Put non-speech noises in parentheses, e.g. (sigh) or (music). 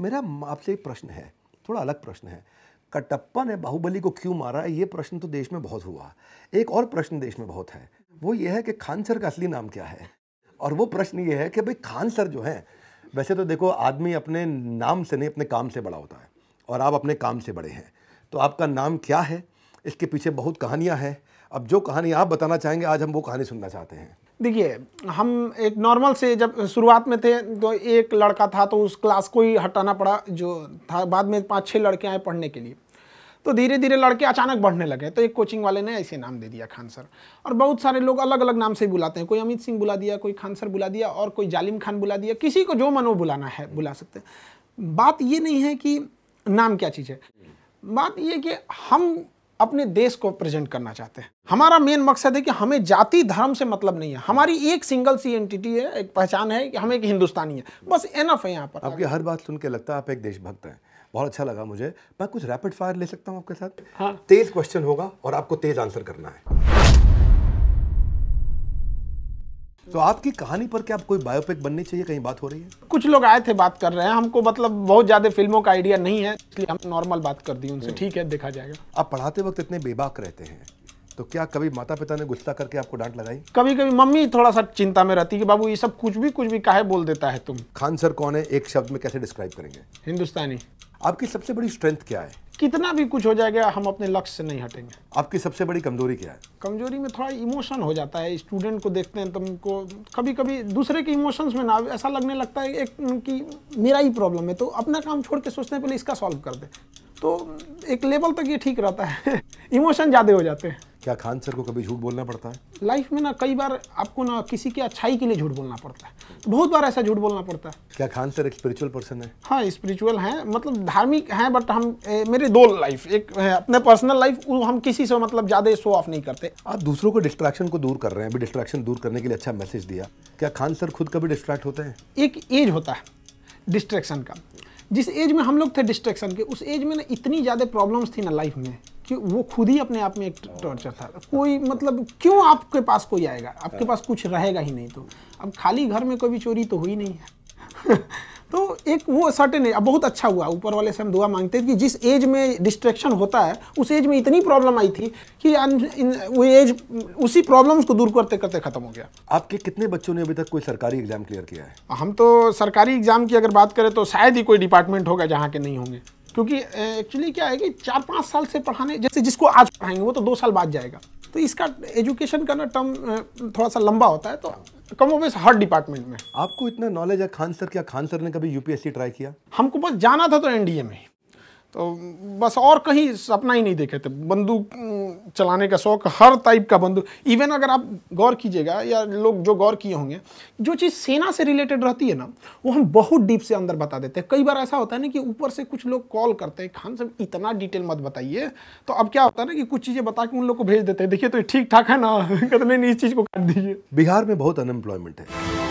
मेरा आपसे एक प्रश्न है थोड़ा अलग प्रश्न है कटप्पा ने बाहुबली को क्यों मारा ये प्रश्न तो देश में बहुत हुआ एक और प्रश्न देश में बहुत है वो ये है कि खान सर का असली नाम क्या है और वो प्रश्न ये है कि भाई खान सर जो है वैसे तो देखो आदमी अपने नाम से नहीं अपने काम से बड़ा होता है और आप अपने काम से बड़े हैं तो आपका नाम क्या है इसके पीछे बहुत कहानियाँ हैं अब जो कहानी आप बताना चाहेंगे आज हम वो कहानी सुनना चाहते हैं देखिए हम एक नॉर्मल से जब शुरुआत में थे तो एक लड़का था तो उस क्लास को ही हटाना पड़ा जो था बाद में पाँच छः लड़के आए पढ़ने के लिए तो धीरे धीरे लड़के अचानक बढ़ने लगे तो एक कोचिंग वाले ने ऐसे नाम दे दिया खान सर और बहुत सारे लोग अलग अलग नाम से बुलाते हैं कोई अमित सिंह बुला दिया कोई खान सर बुला दिया और कोई जालिम खान बुला दिया किसी को जो मन वो बुलाना है बुला सकते हैं बात ये नहीं है कि नाम क्या चीज़ है बात ये कि हम अपने देश को प्रेजेंट करना चाहते हैं हमारा मेन मकसद है कि हमें जाति धर्म से मतलब नहीं है हमारी एक सिंगल सी एंटिटी है एक पहचान है कि हम एक हिंदुस्तानी है बस एनफ है यहाँ पर आपकी हर बात सुन के लगता है आप एक देशभक्त हैं बहुत अच्छा लगा मुझे मैं कुछ रैपिड फायर ले सकता हूँ आपके साथ हाँ। तेज क्वेश्चन होगा और आपको तेज आंसर करना है तो आपकी कहानी पर क्या आप कोई बायोपिक बननी चाहिए कहीं बात हो रही है कुछ लोग आए थे बात कर रहे हैं हमको मतलब बहुत ज्यादा फिल्मों का आइडिया नहीं है इसलिए हम नॉर्मल बात कर दी उनसे हम्म। ठीक है देखा जाएगा आप पढ़ाते वक्त इतने बेबाक रहते हैं तो क्या कभी माता पिता ने गुस्सा करके आपको डांट लगाई कभी कभी मम्मी थोड़ा सा चिंता में रहती कि बाबू ये सब कुछ भी कुछ भी काहे बोल देता है तुम खान सर कौन है एक शब्द में कैसे डिस्क्राइब करेंगे हिंदुस्तानी आपकी सबसे बड़ी स्ट्रेंथ क्या है कितना भी कुछ हो जाएगा हम अपने लक्ष्य से नहीं हटेंगे आपकी सबसे बड़ी कमजोरी क्या है कमजोरी में थोड़ा इमोशन हो जाता है स्टूडेंट को देखते हैं तुमको तो कभी कभी दूसरे के इमोशंस में ना ऐसा लगने लगता है एक कि मेरा ही प्रॉब्लम है तो अपना काम छोड़ के सोचते हैं पहले इसका सॉल्व कर दे तो एक लेवल तक ये ठीक रहता है (laughs) इमोशन ज़्यादा हो जाते हैं क्या खान सर को कभी झूठ बोलना पड़ता है लाइफ में ना कई बार आपको ना किसी की अच्छाई के लिए झूठ बोलना पड़ता है तो बहुत बार ऐसा झूठ बोलना पड़ता है क्या खान सर एक स्पिरिचुअल पर्सन है हाँ स्पिरिचुअल हैं मतलब धार्मिक हैं बट हम ए, मेरे दो लाइफ एक अपने पर्सनल लाइफ हम किसी से मतलब ज़्यादा शो ऑफ नहीं करते आप दूसरों को डिस्ट्रैक्शन को दूर कर रहे हैं अभी डिस्ट्रैक्शन दूर करने के लिए अच्छा मैसेज दिया क्या खान सर खुद कभी डिस्ट्रैक्ट होते हैं एक एज होता है डिस्ट्रैक्शन का जिस एज में हम लोग थे डिस्ट्रैक्शन के उस एज में ना इतनी ज़्यादा प्रॉब्लम्स थी ना लाइफ में कि वो खुद ही अपने आप में एक टॉर्चर था कोई मतलब क्यों आपके पास कोई आएगा आपके पास कुछ रहेगा ही नहीं तो अब खाली घर में कोई चोरी तो हुई नहीं है (laughs) तो एक वो सर्टेन है अब बहुत अच्छा हुआ ऊपर वाले से हम दुआ मांगते हैं कि जिस एज में डिस्ट्रैक्शन होता है उस एज में इतनी प्रॉब्लम आई थी कि वो एज उसी प्रॉब्लम्स को दूर करते करते खत्म हो गया आपके कितने बच्चों ने अभी तक कोई सरकारी एग्जाम क्लियर किया है हम तो सरकारी एग्जाम की अगर बात करें तो शायद ही कोई डिपार्टमेंट होगा जहाँ के नहीं होंगे क्योंकि एक्चुअली क्या है कि चार पाँच साल से पढ़ाने जैसे जिसको आज पढ़ाएंगे वो तो दो साल बाद जाएगा तो इसका एजुकेशन का ना टर्म थोड़ा सा लंबा होता है तो कम ओवेस हर डिपार्टमेंट में आपको इतना नॉलेज है खान सर क्या खान सर ने कभी यूपीएससी ट्राई किया हमको बस जाना था तो एनडीए में तो बस और कहीं सपना ही नहीं देखे थे बंदूक चलाने का शौक हर टाइप का बंदूक इवन अगर आप गौर कीजिएगा या लोग जो गौर किए होंगे जो चीज़ सेना से रिलेटेड रहती है ना वो हम बहुत डीप से अंदर बता देते हैं कई बार ऐसा होता है ना कि ऊपर से कुछ लोग कॉल करते हैं खान साहब इतना डिटेल मत बताइए तो अब क्या होता है ना कि कुछ चीज़ें बता के उन लोग को भेज देते हैं देखिए तो ठीक ठाक है ना (laughs) कहते नहीं इस चीज़ को काट दीजिए बिहार में बहुत अनएम्प्लॉयमेंट है